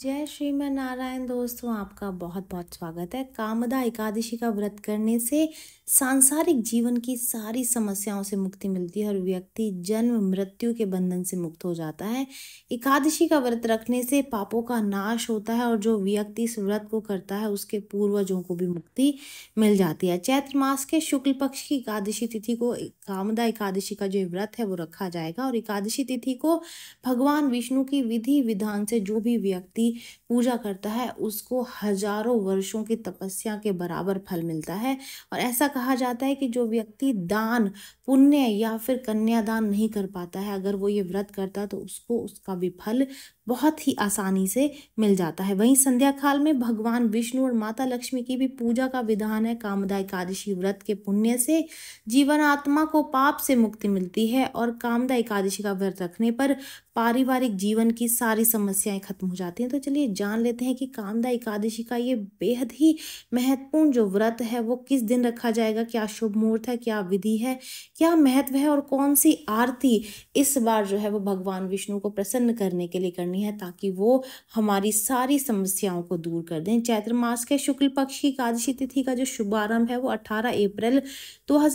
जय श्रीमन नारायण दोस्तों आपका बहुत बहुत स्वागत है कामदा एकादशी का व्रत करने से सांसारिक जीवन की सारी समस्याओं से मुक्ति मिलती है और व्यक्ति जन्म मृत्यु के बंधन से मुक्त हो जाता है एकादशी का व्रत रखने से पापों का नाश होता है और जो व्यक्ति इस व्रत को करता है उसके पूर्वजों को भी मुक्ति मिल जाती है चैत्र मास के शुक्ल पक्ष की एकादशी तिथि को कामदा एकादशी का जो व्रत है वो रखा जाएगा और एकादशी तिथि को भगवान विष्णु की विधि विधान से जो भी व्यक्ति व्यक्ति पूजा करता है उसको हजारों वर्षों की तपस्या के बराबर फल मिलता है और ऐसा कहा जाता है कि जो व्यक्ति दान पुण्य या फिर कन्यादान नहीं कर पाता है अगर वो ये व्रत करता तो उसको उसका भी फल बहुत ही आसानी से मिल जाता है वहीं संध्या काल में भगवान विष्णु और माता लक्ष्मी की भी पूजा का विधान है कामदाय एकादशी व्रत के पुण्य से जीवन आत्मा को पाप से मुक्ति मिलती है और कामदा एकादशी का व्रत रखने पर पारिवारिक जीवन की सारी समस्याएं खत्म हो जाती हैं तो चलिए जान लेते हैं कि कामदा एकादशी का ये बेहद ही महत्वपूर्ण जो व्रत है वो किस दिन रखा जाएगा क्या शुभ मुहूर्त है क्या विधि है क्या महत्व है और कौन सी आरती इस बार जो है वो भगवान विष्णु को प्रसन्न करने के लिए करनी है ताकि वो हमारी सारी समस्याओं को दूर कर दें चैत्र मास के शुक्ल पक्ष की एकादशी तिथि का जो शुभारंभ है वो अठारह अप्रैल दो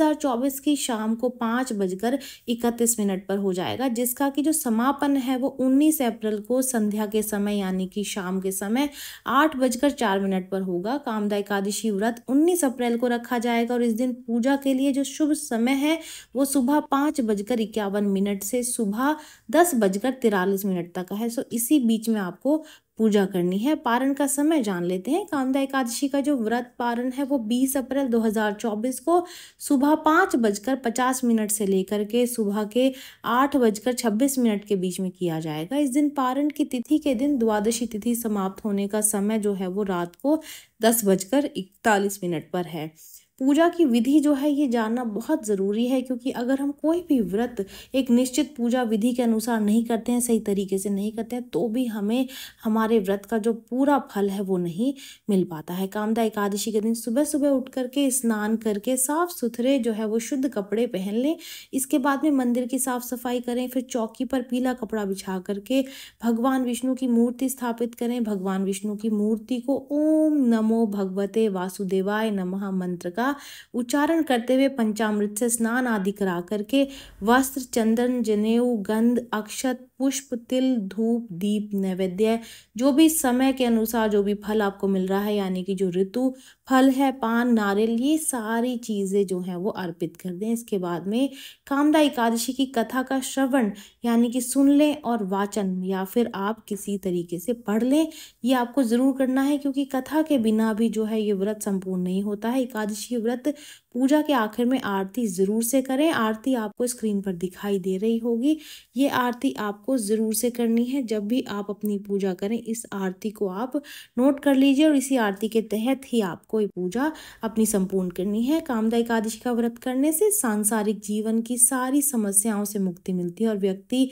की शाम को पाँच बजकर इकतीस मिनट पर हो जाएगा जिसका कि जो समापन है वो उन्नीस अप्रैल को संध्या के समय यानी यानी कि शाम के समय आठ बजकर चार मिनट पर होगा कामदा एकादशी व्रत उन्नीस अप्रैल को रखा जाएगा और इस दिन पूजा के लिए जो शुभ समय है वो सुबह पाँच बजकर इक्यावन मिनट से सुबह दस बजकर तिरालीस मिनट तक है सो इसी बीच में आपको पूजा करनी है पारण का समय जान लेते हैं कामदा एकादशी का जो व्रत पारण है वो 20 अप्रैल 2024 को सुबह पाँच बजकर पचास मिनट से लेकर के सुबह के आठ बजकर छब्बीस मिनट के बीच में किया जाएगा इस दिन पारण की तिथि के दिन द्वादशी तिथि समाप्त होने का समय जो है वो रात को दस बजकर इकतालीस मिनट पर है पूजा की विधि जो है ये जानना बहुत ज़रूरी है क्योंकि अगर हम कोई भी व्रत एक निश्चित पूजा विधि के अनुसार नहीं करते हैं सही तरीके से नहीं करते हैं तो भी हमें हमारे व्रत का जो पूरा फल है वो नहीं मिल पाता है कामदा एकादशी के दिन सुबह सुबह उठ करके स्नान करके साफ़ सुथरे जो है वो शुद्ध कपड़े पहन लें इसके बाद में मंदिर की साफ़ सफाई करें फिर चौकी पर पीला कपड़ा बिछा करके भगवान विष्णु की मूर्ति स्थापित करें भगवान विष्णु की मूर्ति को ओम नमो भगवते वासुदेवाय नमः मंत्र का का उच्चारण करते हुए पंचामृत से स्नान आदि करा करके वस्त्र चंदन जनेऊ गंध अक्षत पुष्प तिल धूप दीप नैवेद्य जो भी समय के अनुसार जो भी फल आपको मिल रहा है यानी कि जो ऋतु फल है पान नारियल ये सारी चीज़ें जो हैं वो अर्पित कर दें इसके बाद में कामदा एकादशी की कथा का श्रवण यानी कि सुन लें और वाचन या फिर आप किसी तरीके से पढ़ लें ये आपको ज़रूर करना है क्योंकि कथा के बिना भी जो है ये व्रत संपूर्ण नहीं होता है एकादशी व्रत पूजा के आखिर में आरती ज़रूर से करें आरती आपको स्क्रीन पर दिखाई दे रही होगी ये आरती आपको ज़रूर से करनी है जब भी आप अपनी पूजा करें इस आरती को आप नोट कर लीजिए और इसी आरती के तहत ही आपको ये पूजा अपनी संपूर्ण करनी है कामदा एकादशी का व्रत करने से सांसारिक जीवन की सारी समस्याओं से मुक्ति मिलती है और व्यक्ति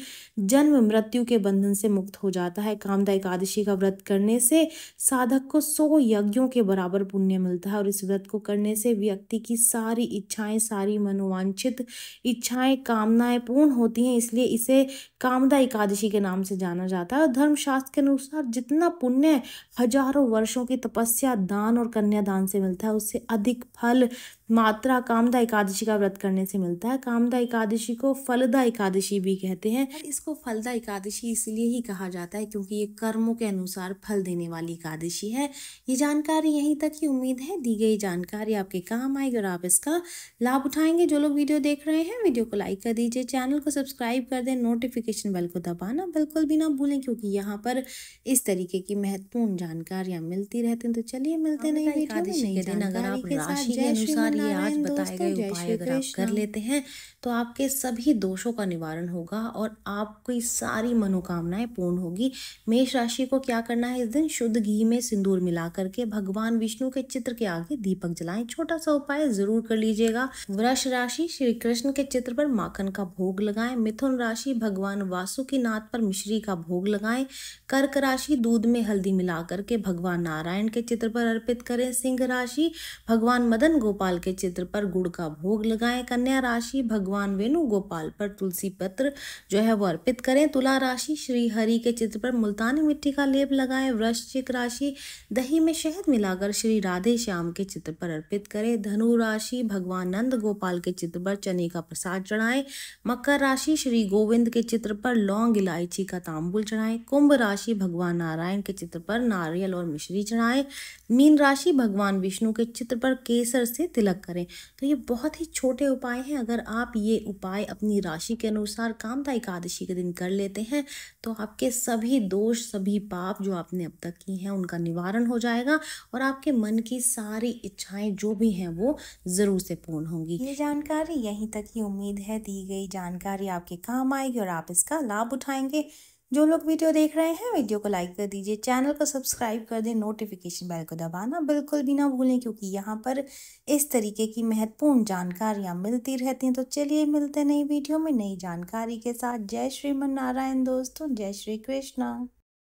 जन्म मृत्यु के बंधन से मुक्त हो जाता है कामदा एकादशी का व्रत करने से साधक को सौ यज्ञों के बराबर पुण्य मिलता है और इस व्रत को करने से व्यक्ति की सारी इच्छाएं सारी मनोवांछित इच्छाएं कामनाएं पूर्ण होती हैं इसलिए इसे कामदा एकादशी के नाम से जाना जाता है धर्मशास्त्र के अनुसार जितना पुण्य हजारों वर्षों की तपस्या दान और कन्यादान से मिलता है उससे अधिक फल मात्रा कामदा एकादशी का व्रत करने से मिलता है कामदा एकादशी को फलदा एकादशी भी कहते हैं इसको फलदा एकादशी इसलिए ही कहा जाता है क्योंकि ये कर्मों के अनुसार फल देने वाली एकादशी है ये जानकारी यहीं तक ही उम्मीद है दी गई जानकारी आपके काम आएगी और आप इसका लाभ उठाएंगे जो लोग वीडियो देख रहे हैं वीडियो को लाइक कर दीजिए चैनल को सब्सक्राइब कर दें नोटिफिकेशन बेल को दबाना बिल्कुल भी ना भूलें क्योंकि यहाँ पर इस तरीके की महत्वपूर्ण जानकारियाँ मिलती रहती हैं तो चलिए मिलते नहीं एकादशी के दिन अगर आप राशि के अनुसार लिए आज बताए गए उपाय अगर आप कर लेते हैं तो आपके सभी दोषों का निवारण होगा और आपकी सारी मनोकामनाएं पूर्ण होगी मेष राशि को क्या करना है इस दिन शुद्ध घी में सिंदूर मिला करके भगवान विष्णु के चित्र के आगे दीपक जलाएं छोटा सा उपाय जरूर कर लीजिएगा वृक्ष राशि श्री कृष्ण के चित्र पर माखन का भोग लगाएं मिथुन राशि भगवान वासु की नाथ पर मिश्री का भोग लगाएं कर्क राशि दूध में हल्दी मिला करके भगवान नारायण के चित्र पर अर्पित करें सिंह राशि भगवान मदन गोपाल के चित्र पर गुड़ का भोग लगाएं कन्या राशि भगवान वेणु गोपाल पर तुलसी पत्र जो है वो अर्पित करें तुला राशि श्री हरि के चित्र पर मुल्तानी मिट्टी का लेप लगाएं वृश्चिक राशि दही में शहद मिलाकर श्री राधे श्याम के चित्र पर अर्पित करें धनु राशि भगवान नंद गोपाल के चित्र पर चने का प्रसाद चढ़ाएं मकर राशि श्री गोविंद के चित्र पर लौंग इलायची का तांबुल चढ़ाएं कुंभ राशि भगवान नारायण के चित्र पर नारियल और मिश्री चढ़ाएं मीन राशि भगवान विष्णु के चित्र पर केसर से तिलक अलग करें तो ये बहुत ही छोटे उपाय हैं अगर आप ये उपाय अपनी राशि के अनुसार कामता एकादशी के दिन कर लेते हैं तो आपके सभी दोष सभी पाप जो आपने अब तक किए हैं उनका निवारण हो जाएगा और आपके मन की सारी इच्छाएं जो भी हैं वो ज़रूर से पूर्ण होंगी ये जानकारी यहीं तक ही उम्मीद है दी गई जानकारी आपके काम आएगी और आप इसका लाभ उठाएंगे जो लोग वीडियो देख रहे हैं वीडियो को लाइक कर दीजिए चैनल को सब्सक्राइब कर दें नोटिफिकेशन बेल को दबाना बिल्कुल भी ना भूलें क्योंकि यहाँ पर इस तरीके की महत्वपूर्ण जानकारियाँ मिलती रहती हैं तो चलिए मिलते हैं नई वीडियो में नई जानकारी के साथ जय श्री मन नारायण दोस्तों जय श्री कृष्णा